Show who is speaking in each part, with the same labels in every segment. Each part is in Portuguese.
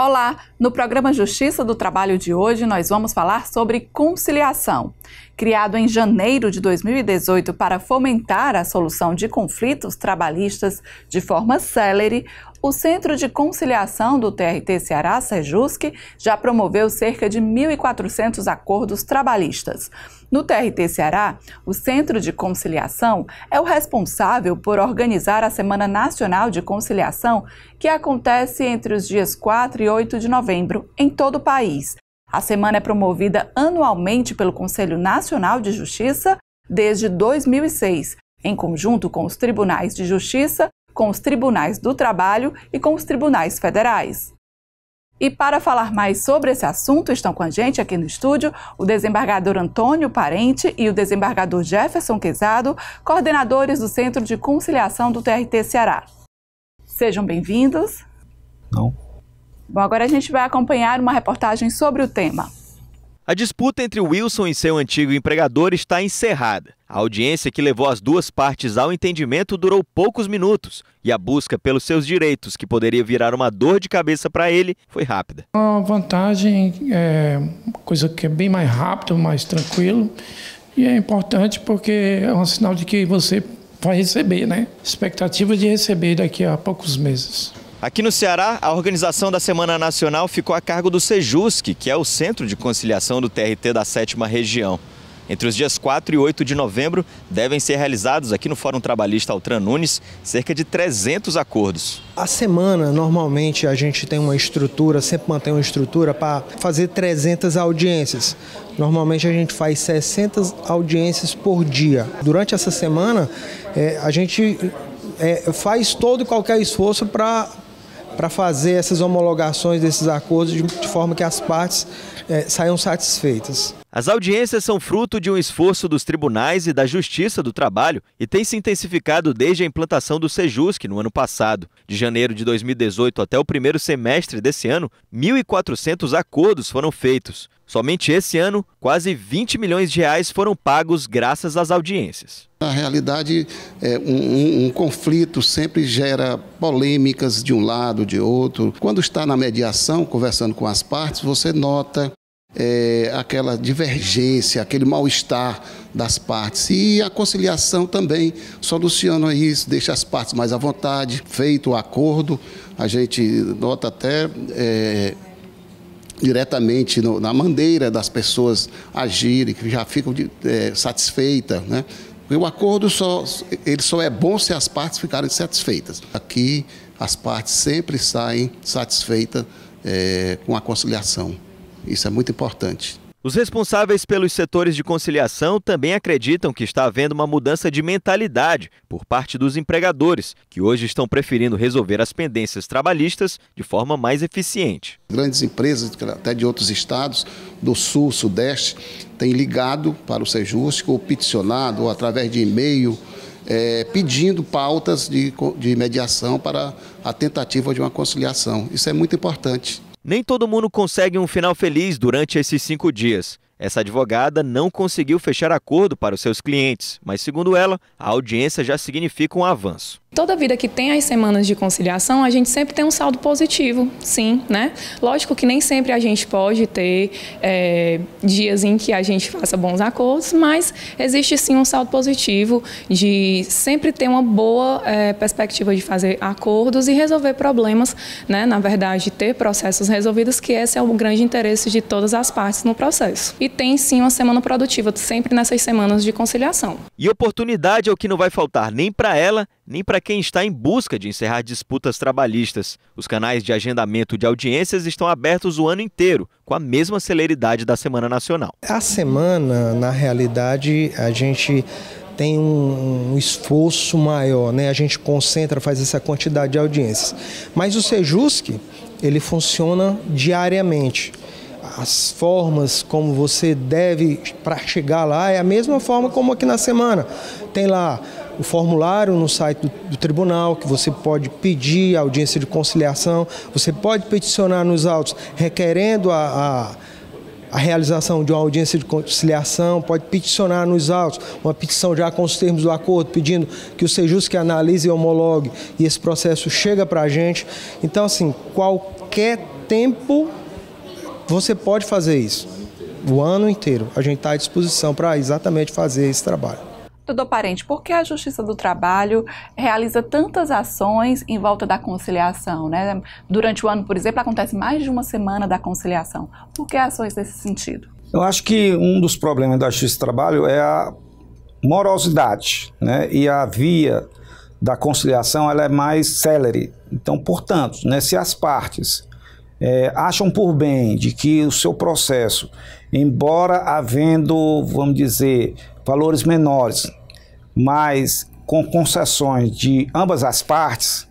Speaker 1: Olá! No programa Justiça do Trabalho de hoje, nós vamos falar sobre conciliação. Criado em janeiro de 2018 para fomentar a solução de conflitos trabalhistas de forma célere, o Centro de Conciliação do TRT Ceará, Sejusc, já promoveu cerca de 1.400 acordos trabalhistas. No TRT Ceará, o Centro de Conciliação é o responsável por organizar a Semana Nacional de Conciliação, que acontece entre os dias 4 e 8 de novembro, em todo o país. A semana é promovida anualmente pelo Conselho Nacional de Justiça desde 2006, em conjunto com os tribunais de justiça com os tribunais do trabalho e com os tribunais federais. E para falar mais sobre esse assunto, estão com a gente aqui no estúdio o desembargador Antônio Parente e o desembargador Jefferson Quezado, coordenadores do Centro de Conciliação do TRT Ceará. Sejam bem-vindos. Não. Bom, agora a gente vai acompanhar uma reportagem sobre o tema.
Speaker 2: A disputa entre Wilson e seu antigo empregador está encerrada. A audiência que levou as duas partes ao entendimento durou poucos minutos e a busca pelos seus direitos, que poderia virar uma dor de cabeça para ele, foi rápida.
Speaker 3: Uma vantagem, é, coisa que é bem mais rápido, mais tranquilo e é importante porque é um sinal de que você vai receber, né? Expectativa de receber daqui a poucos meses.
Speaker 2: Aqui no Ceará, a organização da Semana Nacional ficou a cargo do Sejusc, que é o Centro de Conciliação do TRT da Sétima Região. Entre os dias 4 e 8 de novembro, devem ser realizados aqui no Fórum Trabalhista Altran Nunes cerca de 300 acordos.
Speaker 4: A semana, normalmente, a gente tem uma estrutura, sempre mantém uma estrutura para fazer 300 audiências. Normalmente a gente faz 60 audiências por dia. Durante essa semana, é, a gente é, faz todo e qualquer esforço para para fazer essas homologações desses acordos de, de forma que as partes é, saiam satisfeitas.
Speaker 2: As audiências são fruto de um esforço dos tribunais e da Justiça do Trabalho e têm se intensificado desde a implantação do Sejusc no ano passado. De janeiro de 2018 até o primeiro semestre desse ano, 1.400 acordos foram feitos. Somente esse ano, quase 20 milhões de reais foram pagos graças às audiências.
Speaker 5: Na realidade, é, um, um, um, conflito sempre gera polêmicas de um lado, de outro. Quando está na mediação, conversando com as partes, você nota é, aquela divergência, aquele mal-estar das partes. E a conciliação também soluciona isso, deixa as partes mais à vontade. Feito o acordo, a gente nota até. É, diretamente no, na maneira das pessoas agirem, que já ficam de, é, satisfeitas, né? o acordo só, ele só é bom se as partes ficarem satisfeitas. Aqui, as partes sempre saem satisfeitas é, com a conciliação. Isso é muito importante.
Speaker 2: Os responsáveis pelos setores de conciliação também acreditam que está havendo uma mudança de mentalidade por parte dos empregadores, que hoje estão preferindo resolver as pendências trabalhistas de forma mais eficiente. Grandes empresas, até de outros
Speaker 5: estados, do sul, sudeste, têm ligado para o Sejusco, ou peticionado, ou através de e-mail, é, pedindo pautas de, de mediação para
Speaker 2: a tentativa de uma conciliação. Isso é muito importante. Nem todo mundo consegue um final feliz durante esses cinco dias. Essa advogada não conseguiu fechar acordo para os seus clientes, mas, segundo ela, a audiência já significa um avanço.
Speaker 1: Toda vida que tem as semanas de conciliação, a gente sempre tem um saldo positivo, sim, né? Lógico que nem sempre a gente pode ter é, dias em que a gente faça bons acordos, mas existe sim um saldo positivo de sempre ter uma boa é, perspectiva de fazer acordos e resolver problemas, né? Na verdade, ter processos resolvidos, que esse é o grande interesse de todas as partes no processo. E tem sim uma semana produtiva, sempre nessas semanas de conciliação.
Speaker 2: E oportunidade é o que não vai faltar nem para ela, nem para quem está em busca de encerrar disputas trabalhistas. Os canais de agendamento de audiências estão abertos o ano inteiro, com a mesma celeridade da Semana Nacional.
Speaker 4: A semana, na realidade, a gente tem um, esforço maior, né? A gente concentra, faz essa quantidade de audiências. Mas o Sejusc, ele funciona diariamente as formas como você deve para chegar lá é a mesma forma como aqui na semana. Tem lá o formulário no site do, do, tribunal, que você pode pedir audiência de conciliação, você pode peticionar nos autos requerendo a, a, a realização de uma audiência de conciliação, pode peticionar nos autos uma petição já com os termos do acordo, pedindo que o Sejus que analise e homologue, e esse processo chega para a gente. Então, assim, qualquer tempo você pode fazer isso o ano inteiro. A gente está à disposição para exatamente fazer esse trabalho.
Speaker 1: Doutor Parente, por que a Justiça do Trabalho realiza tantas ações em volta da conciliação? Né? Durante o ano, por exemplo, acontece mais de uma semana da conciliação. Por que ações nesse sentido?
Speaker 3: Eu acho que um dos problemas da Justiça do Trabalho é a morosidade, né? E a via da conciliação ela é mais célere. Então, portanto, né, se as partes é, acham por bem de que o seu processo, embora havendo, vamos dizer, valores menores, mas com concessões de ambas as partes,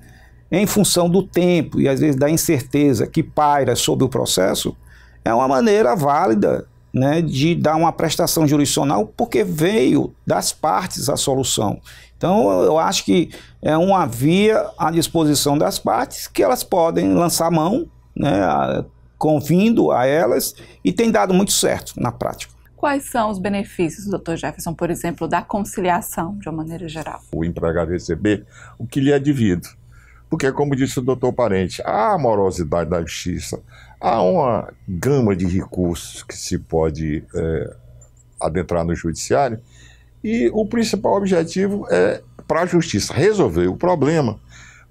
Speaker 3: em função do tempo e às vezes da incerteza que paira sobre o processo, é uma maneira válida né, de dar uma prestação jurisdicional porque veio das partes a solução. Então, eu acho que é uma via à disposição das partes que elas podem lançar mão né, convindo a elas e tem dado muito certo na prática.
Speaker 1: Quais são os benefícios, doutor Jefferson, por exemplo, da conciliação de uma maneira geral?
Speaker 6: O empregado receber o que lhe é devido. Porque, como disse o doutor Parente, a amorosidade da justiça, há uma gama de recursos que se pode é, adentrar no judiciário e o principal objetivo é, para a justiça, resolver o problema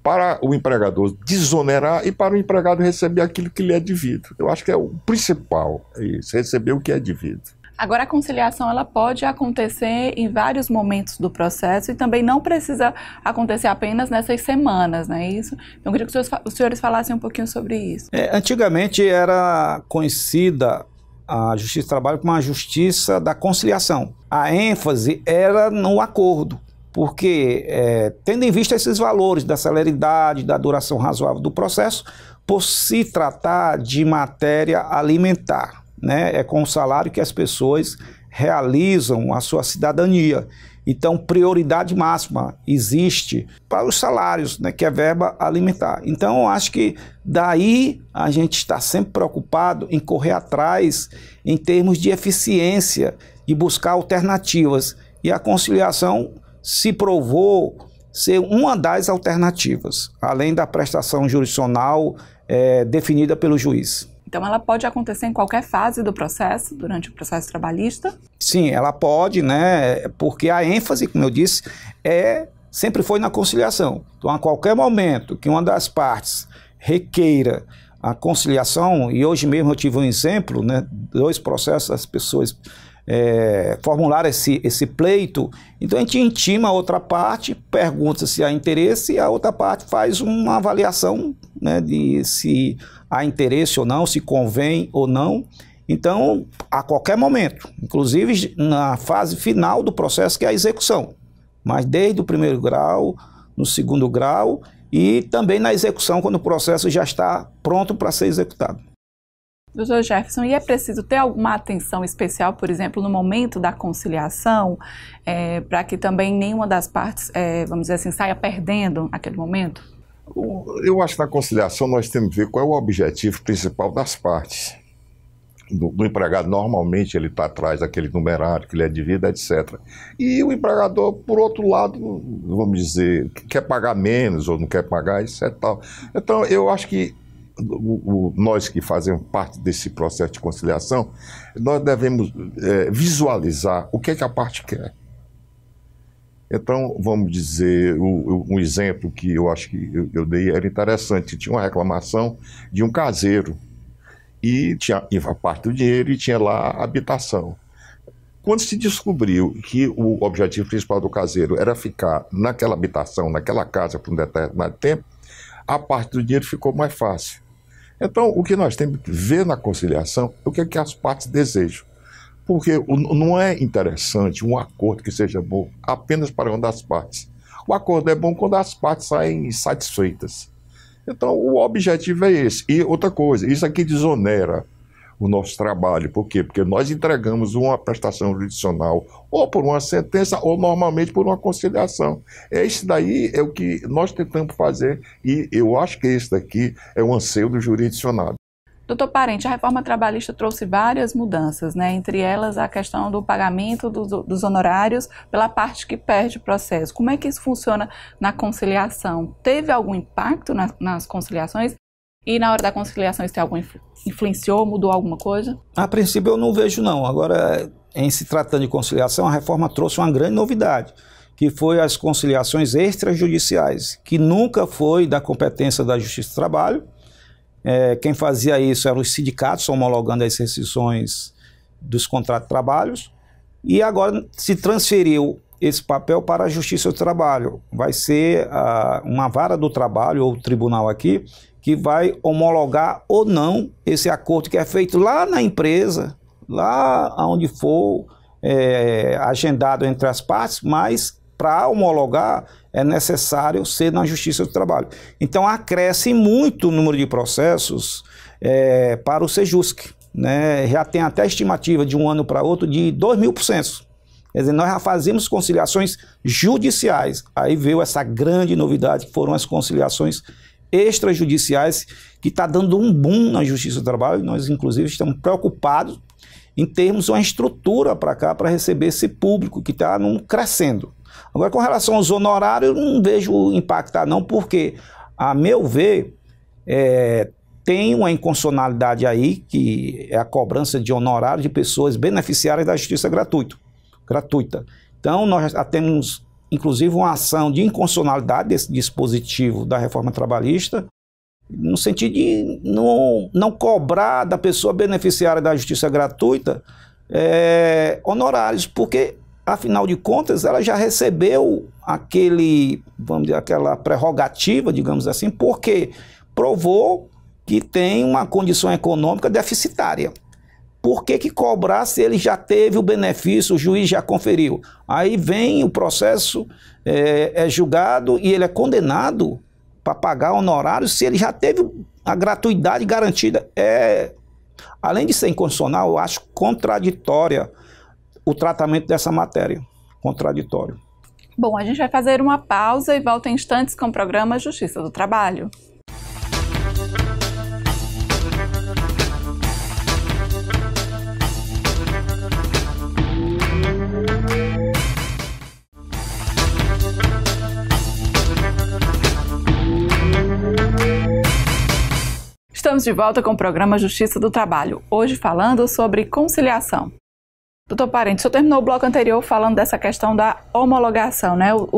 Speaker 6: para o empregador desonerar e para o empregado receber aquilo que lhe é devido. Eu acho que é o principal, é isso, receber o que é devido.
Speaker 1: Agora a conciliação ela pode acontecer em vários momentos do processo e também não precisa acontecer apenas nessas semanas, não é isso? Então eu queria que os senhores, falassem um pouquinho sobre isso.
Speaker 3: É, antigamente era conhecida a Justiça do Trabalho como a Justiça da Conciliação. A ênfase era no acordo porque, é, tendo em vista esses valores da celeridade, da duração razoável do processo, por se tratar de matéria alimentar, né? é com o salário que as pessoas realizam a sua cidadania. Então, prioridade máxima existe para os salários, né, que é verba alimentar. Então, acho que daí a gente está sempre preocupado em correr atrás em termos de eficiência, de buscar alternativas. E a conciliação se provou ser uma das alternativas, além da prestação jurisdicional é, definida pelo juiz.
Speaker 1: Então, ela pode acontecer em qualquer fase do processo, durante o processo trabalhista?
Speaker 3: Sim, ela pode, né? Porque a ênfase, como eu disse, é sempre foi na conciliação. Então, a qualquer momento que uma das partes requeira a conciliação, e hoje mesmo eu tive um exemplo, né? Dois processos, as pessoas é, formular esse, esse pleito. Então a gente intima a outra parte, pergunta se há interesse e a outra parte faz uma avaliação né, de se há interesse ou não, se convém ou não. Então, a qualquer momento, inclusive na fase final do processo, que é a execução, mas desde o primeiro grau, no segundo grau e também na execução, quando o processo já está pronto para ser executado.
Speaker 1: Doutor Jefferson, e é preciso ter alguma atenção especial, por exemplo, no momento da conciliação, é, para que também nenhuma das partes, é, vamos dizer assim, saia perdendo aquele momento?
Speaker 6: Eu acho que na conciliação nós temos que ver qual é o objetivo principal das partes. Do, do empregado, normalmente ele está atrás daquele numerário que ele é de vida, etc. E o empregador, por outro lado, vamos dizer, quer pagar menos ou não quer pagar, etc. Então, eu acho que o, o, nós que fazemos parte desse processo de conciliação, nós devemos é, visualizar o que, é que a parte quer. Então, vamos dizer, o, um exemplo que eu acho que eu, eu dei era interessante. Tinha uma reclamação de um caseiro e tinha a parte do dinheiro e tinha lá a habitação. Quando se descobriu que o objetivo principal do caseiro era ficar naquela habitação, naquela casa por um determinado tempo, a parte do dinheiro ficou mais fácil. Então, o que nós temos que ver na conciliação é o que, é que as partes desejam. Porque não é interessante um acordo que seja bom apenas para uma das partes. O acordo é bom quando as partes saem satisfeitas. Então, o objetivo é esse. E outra coisa, isso aqui desonera o nosso trabalho. Por quê? Porque nós entregamos uma prestação jurisdicional ou por uma sentença ou normalmente por uma conciliação. É isso daí é o que nós tentamos fazer e eu acho que esse daqui é o anseio do jurisdicionado.
Speaker 1: Doutor Parente, a reforma trabalhista trouxe várias mudanças, né? entre elas a questão do pagamento dos, dos honorários pela parte que perde o processo. Como é que isso funciona na conciliação? Teve algum impacto nas conciliações? E na hora da conciliação, isso tem algum influ influenciou, mudou alguma coisa?
Speaker 3: A princípio eu não vejo não. Agora, em se tratando de conciliação, a reforma trouxe uma grande novidade, que foi as conciliações extrajudiciais, que nunca foi da competência da Justiça do Trabalho. É, quem fazia isso eram os sindicatos, homologando as rescisões dos contratos de trabalhos. E agora se transferiu esse papel para a Justiça do Trabalho. Vai ser a, ah, uma vara do trabalho ou tribunal aqui que vai homologar ou não esse acordo que é feito lá na empresa, lá onde for é, agendado entre as partes, mas para homologar é necessário ser na Justiça do Trabalho. Então acresce muito o número de processos é, para o Sejusc. Né? Já tem até estimativa de um ano para outro de 2 mil por cento. Quer dizer, nós já fazemos conciliações judiciais. Aí veio essa grande novidade que foram as conciliações extrajudiciais que está dando um boom na Justiça do Trabalho. Nós, inclusive, estamos preocupados em termos uma estrutura para cá para receber esse público que está crescendo. Agora, com relação aos honorários, eu não vejo impactar não, porque, a meu ver, é, tem uma inconsonalidade aí, que é a cobrança de honorário de pessoas beneficiárias da justiça gratuito, gratuita. Então, nós já temos inclusive uma ação de inconstitucionalidade desse dispositivo da reforma trabalhista, no sentido de não, não cobrar da pessoa beneficiária da justiça gratuita é, honorários, porque, afinal de contas, ela já recebeu aquele, vamos dizer, aquela prerrogativa, digamos assim, porque provou que tem uma condição econômica deficitária. Por que, que cobrar se ele já teve o benefício, o juiz já conferiu? Aí vem o processo, é, é julgado e ele é condenado para pagar honorários se ele já teve a gratuidade garantida. É, além de ser inconstitucional, eu acho contraditória o tratamento dessa matéria. Contraditório.
Speaker 1: Bom, a gente vai fazer uma pausa e volta em instantes com o programa Justiça do Trabalho. Estamos de volta com o programa Justiça do Trabalho, hoje falando sobre conciliação. Doutor Parente, o senhor terminou o bloco anterior falando dessa questão da homologação, né? O,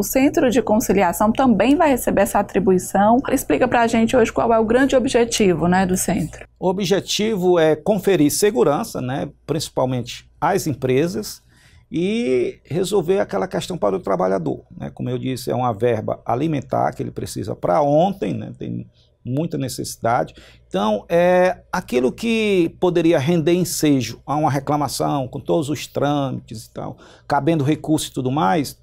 Speaker 1: o Centro de Conciliação também vai receber essa atribuição. Explica para a gente hoje qual é o grande objetivo né, do centro.
Speaker 3: O objetivo é conferir segurança, né, principalmente às empresas, e resolver aquela questão para o trabalhador. Né? Como eu disse, é uma verba alimentar que ele precisa para ontem, né? tem muita necessidade. Então, é, aquilo que poderia render ensejo a uma reclamação, com todos os trâmites e tal, cabendo recursos e tudo mais,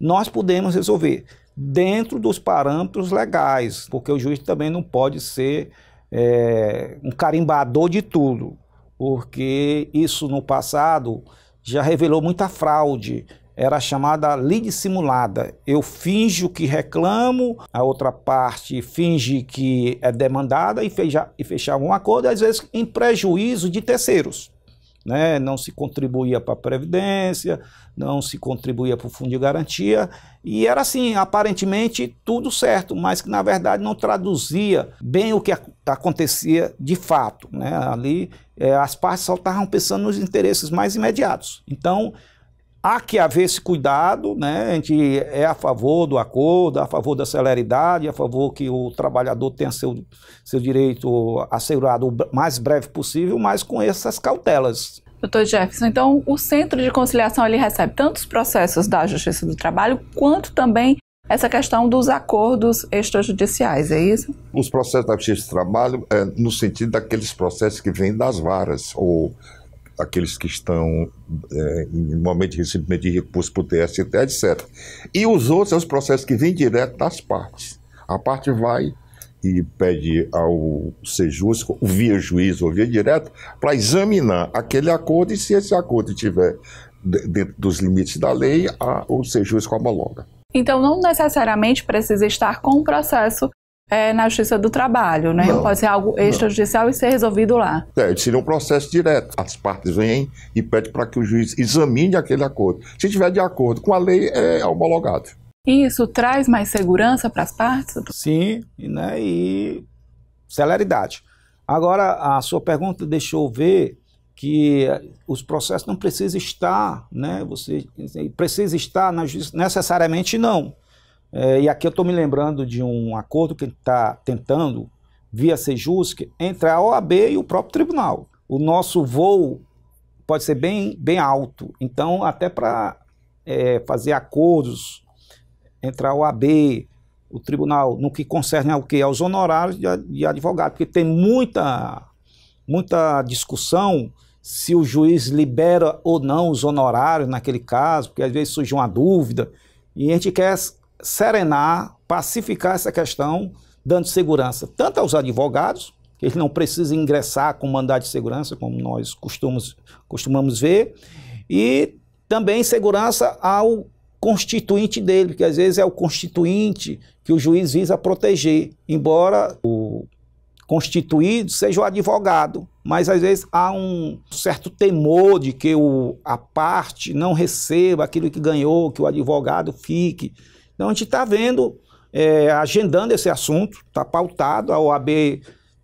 Speaker 3: nós podemos resolver dentro dos parâmetros legais, porque o juiz também não pode ser é, um carimbador de tudo, porque isso no passado já revelou muita fraude, era a chamada lide simulada. Eu finjo que reclamo, a outra parte finge que é demandada e fechar, e um acordo, às vezes em prejuízo de terceiros. Né? Não se contribuía para a Previdência, não se contribuía para o Fundo de Garantia, e era assim, aparentemente tudo certo, mas que na verdade não traduzia bem o que acontecia de fato. Né? Ali eh, as partes só estavam pensando nos interesses mais imediatos. Então, Há que haver esse cuidado, né? a gente é a favor do acordo, é a favor da celeridade, é a favor que o trabalhador tenha seu, seu direito assegurado o mais breve possível, mas com essas cautelas.
Speaker 1: Doutor Jefferson, então o Centro de Conciliação ele recebe tanto os processos da Justiça do Trabalho, quanto também essa questão dos acordos extrajudiciais, é isso?
Speaker 6: Os processos da Justiça do Trabalho, é, no sentido daqueles processos que vêm das varas, ou aqueles que estão é, em momento de recebimento de recursos para o TST, etc. E os outros são é os processos que vêm direto das partes. A parte vai e pede ao SEJUS, via juiz ou via direto, para examinar aquele acordo e se esse acordo estiver dentro dos limites da lei, a, o SEJUS homologa.
Speaker 1: Então, não necessariamente precisa estar com o processo é, na Justiça do Trabalho, né? Não, Pode ser algo extrajudicial não. e ser resolvido lá.
Speaker 6: É, seria um processo direto. As partes vêm e pedem para que o juiz examine aquele acordo. Se tiver de acordo com a lei,
Speaker 1: é
Speaker 3: homologado.
Speaker 1: isso traz mais segurança para as partes?
Speaker 3: Sim, né? E celeridade. Agora, a sua pergunta deixou ver que os processos não precisam estar, né? Você precisa estar na justiça. Necessariamente não. É, e aqui eu estou me lembrando de um acordo que está tentando, via Sejusc, entre a OAB e o próprio tribunal. O nosso voo pode ser bem, bem alto, então, até para é, fazer acordos entre a OAB, o tribunal, no que concerne ao que? Aos honorários de advogado, porque tem muita, muita discussão se o juiz libera ou não os honorários naquele caso, porque às vezes surge uma dúvida, e a gente quer serenar, pacificar essa questão, dando segurança tanto aos advogados, que eles não precisam ingressar com mandado de segurança, como nós costumamos, costumamos ver, e também segurança ao constituinte dele, que às vezes é o constituinte que o juiz visa proteger, embora o constituído seja o advogado, mas às vezes há um certo temor de que o, a parte não receba aquilo que ganhou, que o advogado fique então a gente está vendo, é, agendando esse assunto, está pautado, a OAB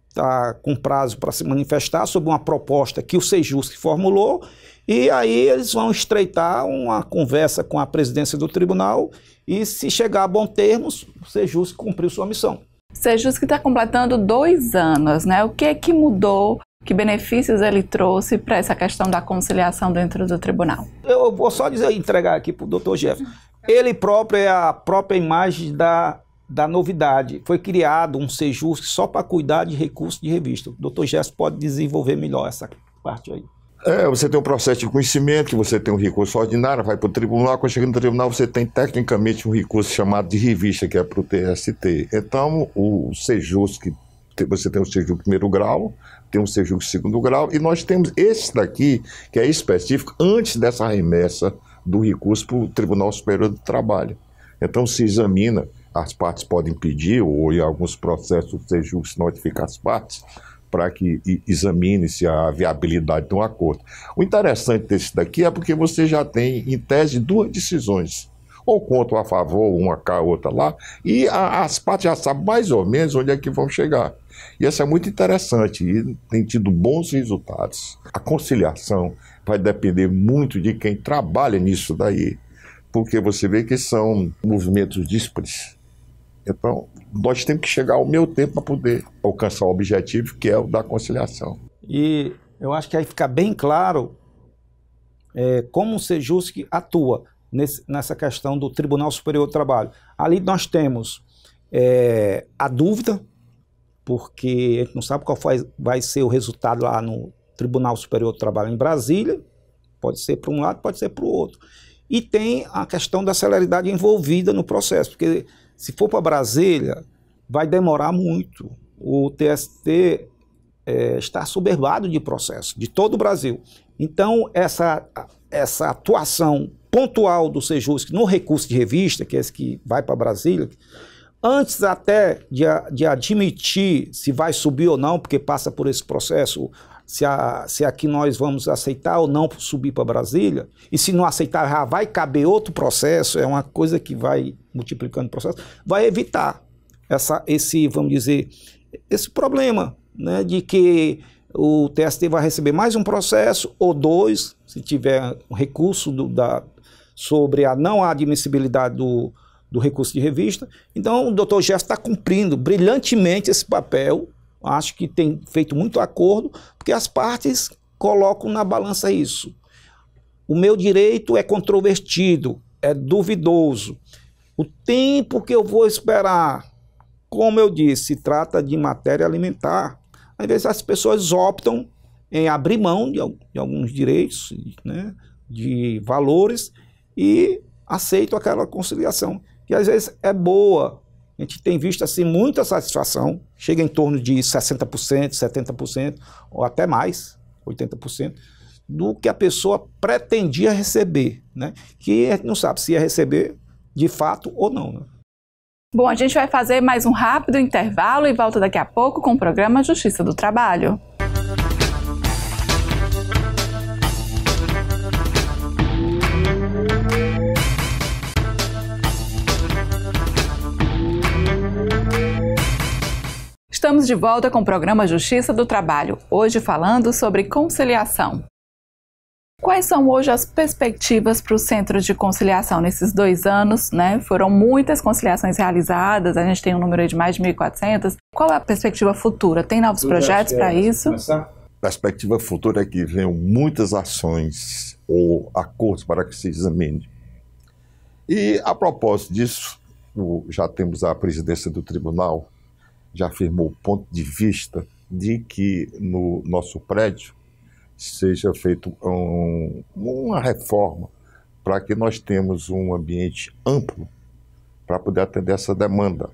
Speaker 3: está com prazo para se manifestar sobre uma proposta que o Sejusc formulou, e aí eles vão estreitar uma conversa com a presidência do tribunal e se chegar a bom termos, o Sejusc cumpriu sua missão.
Speaker 1: Sejusc está completando dois anos, né? O que é que mudou que benefícios ele trouxe para essa questão da conciliação dentro do tribunal?
Speaker 3: Eu vou só dizer, entregar aqui para o doutor Jefferson. Ele próprio é a própria imagem da, da novidade. Foi criado um Sejus só para cuidar de recursos de revista. O doutor Gesso pode desenvolver melhor essa parte aí.
Speaker 6: É, você tem um processo de conhecimento, você tem um recurso ordinário, vai para o tribunal, quando chega no tribunal você tem tecnicamente um recurso chamado de revista, que é para o TST. Então, o Sejus, que você tem o Sejus primeiro grau, tem um Sejus segundo grau, e nós temos esse daqui, que é específico, antes dessa remessa do recurso para o Tribunal Superior do Trabalho. Então se examina, as partes podem pedir, ou em alguns processos você julga as partes, para que examine-se a viabilidade de um acordo. O interessante desse daqui é porque você já tem, em tese, duas decisões. Ou contra ou a favor, uma cá, outra lá, e a, as partes já sabem mais ou menos onde é que vão chegar. E isso é muito interessante e tem tido bons resultados. A conciliação vai depender muito de quem trabalha nisso daí, porque você vê que são movimentos díspares. Então, nós temos que chegar ao meu tempo para poder alcançar o objetivo, que é o da conciliação.
Speaker 3: E eu acho que aí fica bem claro é, como o Sejusc atua nesse, nessa questão do Tribunal Superior do Trabalho. Ali nós temos é, a dúvida, porque a gente não sabe qual vai ser o resultado lá no Tribunal Superior do Trabalho em Brasília, pode ser para um lado, pode ser para o outro. E tem a questão da celeridade envolvida no processo, porque se for para Brasília, vai demorar muito. O TST é, está soberbado de processo, de todo o Brasil. Então, essa, essa atuação pontual do Sejus no recurso de revista, que é esse que vai para Brasília, antes até de, de admitir se vai subir ou não, porque passa por esse processo se, a, se aqui nós vamos aceitar ou não subir para Brasília, e se não aceitar, já vai caber outro processo, é uma coisa que vai multiplicando o processo, vai evitar essa, esse, vamos dizer, esse problema né, de que o TST vai receber mais um processo ou dois, se tiver um recurso do, da, sobre a não admissibilidade do, do recurso de revista. Então, o doutor Gesto está cumprindo brilhantemente esse papel Acho que tem feito muito acordo, porque as partes colocam na balança isso. O meu direito é controvertido, é duvidoso. O tempo que eu vou esperar, como eu disse, se trata de matéria alimentar. Às vezes as pessoas optam em abrir mão de, de alguns direitos, né, de valores, e aceitam aquela conciliação, que às vezes é boa, a gente tem visto assim muita satisfação, chega em torno de 60%, 70% ou até mais, 80% do que a pessoa pretendia receber, né? Que não sabe se ia receber de fato ou não. Né?
Speaker 1: Bom, a gente vai fazer mais um rápido intervalo e volta daqui a pouco com o programa Justiça do Trabalho. Estamos de volta com o programa Justiça do Trabalho, hoje falando sobre conciliação. Quais são hoje as perspectivas para o Centro de Conciliação nesses dois anos? Né? Foram muitas conciliações realizadas, a gente tem um número de mais de 1.400. Qual é a perspectiva futura? Tem novos projetos para é isso? A
Speaker 6: perspectiva futura é que venham muitas ações ou acordos para que se examine. E a propósito disso, já temos a presidência do tribunal já afirmou o ponto de vista de que no nosso prédio seja feita um, uma reforma para que nós temos um ambiente amplo para poder atender essa demanda.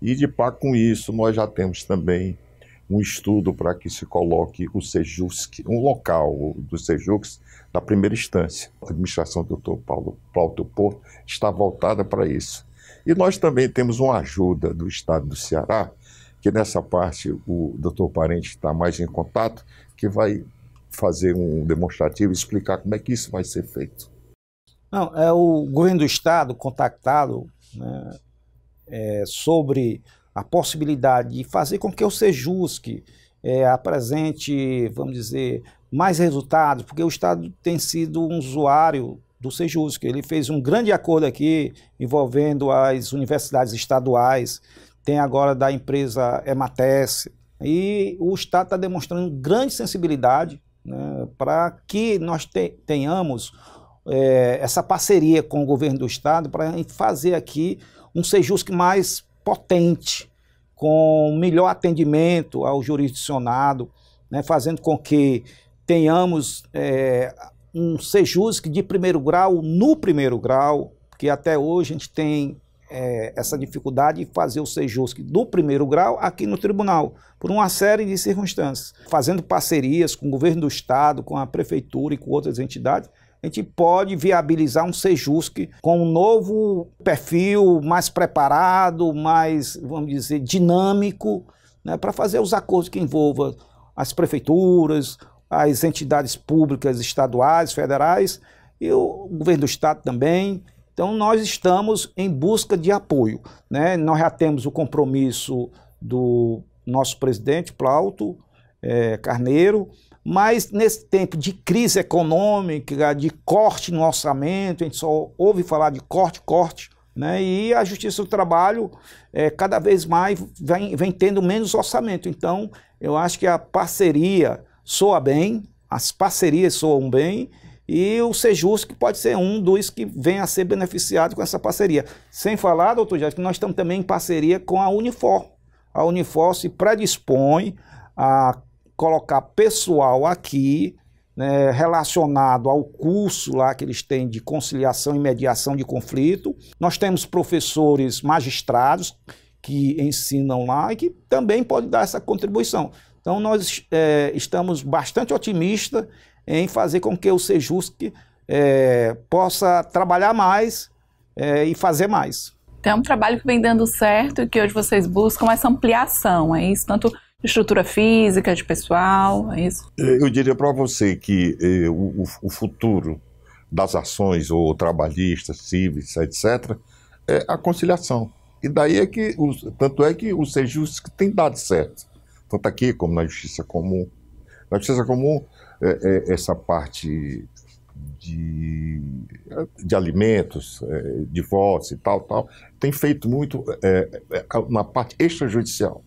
Speaker 6: E de par com isso, nós já temos também um estudo para que se coloque o Sejusc, um local do Sejusc, na primeira instância. A administração do Dr. Paulo Plauto Porto está voltada para isso. E nós também temos uma ajuda do Estado do Ceará, que nessa parte o doutor Parente está mais em contato, que vai fazer um demonstrativo e explicar como é que isso vai ser feito.
Speaker 3: Não, é o governo do Estado contactado né, é, sobre a possibilidade de fazer com que o SEJUSC é, apresente, vamos dizer, mais resultados, porque o Estado tem sido um usuário do Sejus, que ele fez um grande acordo aqui envolvendo as universidades estaduais, tem agora da empresa Emates, e o Estado está demonstrando grande sensibilidade né, para que nós te tenhamos é, essa parceria com o governo do Estado para fazer aqui um Sejusc mais potente, com melhor atendimento ao jurisdicionado, né, fazendo com que tenhamos é, um sejusque de primeiro grau no primeiro grau, porque até hoje a gente tem é, essa dificuldade de fazer o sejusque do primeiro grau aqui no tribunal, por uma série de circunstâncias. Fazendo parcerias com o governo do estado, com a prefeitura e com outras entidades, a gente pode viabilizar um sejusque com um novo perfil, mais preparado, mais, vamos dizer, dinâmico, né, para fazer os acordos que envolvam as prefeituras, as entidades públicas estaduais, federais e o governo do estado também. Então nós estamos em busca de apoio, né? Nós já temos o compromisso do nosso presidente Plauto é, Carneiro, mas nesse tempo de crise econômica, de corte no orçamento, a gente só ouve falar de corte, corte, né? E a Justiça do Trabalho é, cada vez mais vem, vem tendo menos orçamento. Então eu acho que a parceria soa bem, as parcerias soam bem e o Sejus que pode ser um dos que vem a ser beneficiado com essa parceria. Sem falar, doutor Jorge, que nós estamos também em parceria com a Unifor. A Unifor se predispõe a colocar pessoal aqui né, relacionado ao curso lá que eles têm de conciliação e mediação de conflito. Nós temos professores magistrados que ensinam lá e que também podem dar essa contribuição. Então, nós é, estamos bastante otimistas em fazer com que o Sejusc é, possa trabalhar mais é, e fazer mais.
Speaker 1: Tem um trabalho que vem dando certo e que hoje vocês buscam essa ampliação, é isso? Tanto de estrutura física, de pessoal, é isso?
Speaker 3: É, eu diria para você
Speaker 6: que eh, o, o, futuro das ações ou trabalhistas, civis, etc., é a conciliação. E daí é que, tanto é que o Sejusque tem dado certo tanto aqui como na Justiça Comum. Na Justiça Comum, é, é, essa parte de, de alimentos, é, votos e tal, tal, tem feito muito é, é na parte extrajudicial.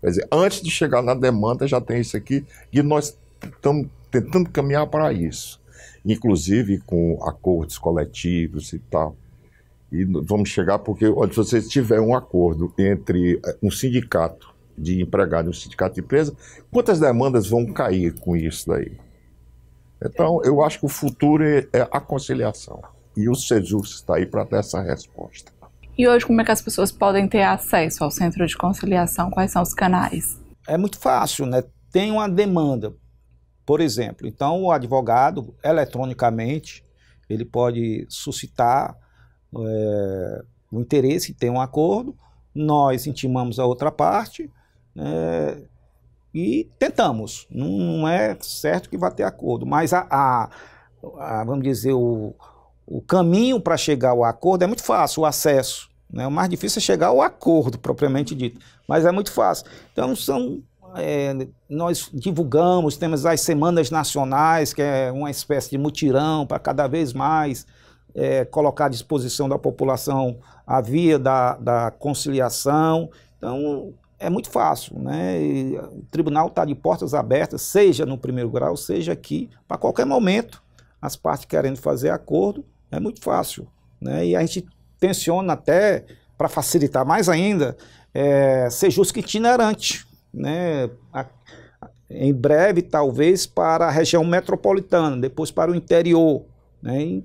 Speaker 6: Quer dizer, antes de chegar na demanda já tem isso aqui e nós estamos tentando caminhar para isso, inclusive com acordos coletivos e tal. E vamos chegar porque, olha, se você tiver um acordo entre é, um sindicato de empregado no sindicato de empresa, quantas demandas vão cair com isso daí? Então, eu acho que o futuro é, é a conciliação. E o SESUS está aí para dar
Speaker 3: essa resposta.
Speaker 1: E hoje, como é que as pessoas podem ter acesso ao centro de conciliação? Quais são os canais?
Speaker 3: É muito fácil, né? Tem uma demanda, por exemplo. Então, o advogado, eletronicamente, ele pode suscitar é, o interesse em ter um acordo. Nós intimamos a outra parte, é, e tentamos. Não, não, é certo que vá ter acordo, mas a, a, a vamos dizer, o, o caminho para chegar ao acordo é muito fácil, o acesso. Né? O mais difícil é chegar ao acordo, propriamente dito, mas é muito fácil. Então, são, é, nós divulgamos, temos as semanas nacionais, que é uma espécie de mutirão para cada vez mais é, colocar à disposição da população a via da, da conciliação. Então, é muito fácil, né? Eh, o tribunal está de portas abertas, seja no primeiro grau, seja aqui, para qualquer momento, as partes querendo fazer acordo, é muito fácil, né? E a gente tensiona até, para facilitar mais ainda, é, ser justo itinerante, né? A, em breve, talvez, para a região metropolitana, depois para o interior, né? E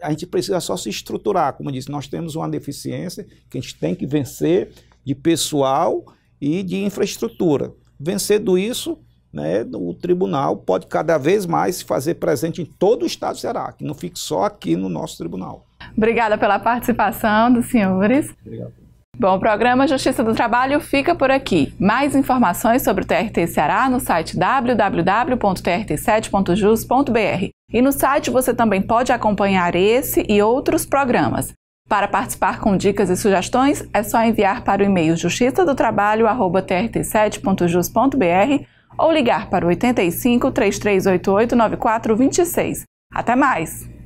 Speaker 3: a gente precisa só se estruturar, como eu disse, nós temos uma deficiência que a gente tem que vencer de pessoal e de infraestrutura. Vencendo isso, né, o tribunal pode cada vez mais se fazer presente em todo o estado do Ceará, que não fique só aqui no nosso tribunal.
Speaker 1: Obrigada pela participação dos senhores. Obrigado. Bom, o programa Justiça do Trabalho fica por aqui. Mais informações sobre o TRT Ceará no site www.trt7.jus.br. E no site você também pode acompanhar esse e outros programas. Para participar com dicas e sugestões, é só enviar para o e-mail justiça trabalho@trt7.jus.br ou ligar para 85 3388 9426. Até mais!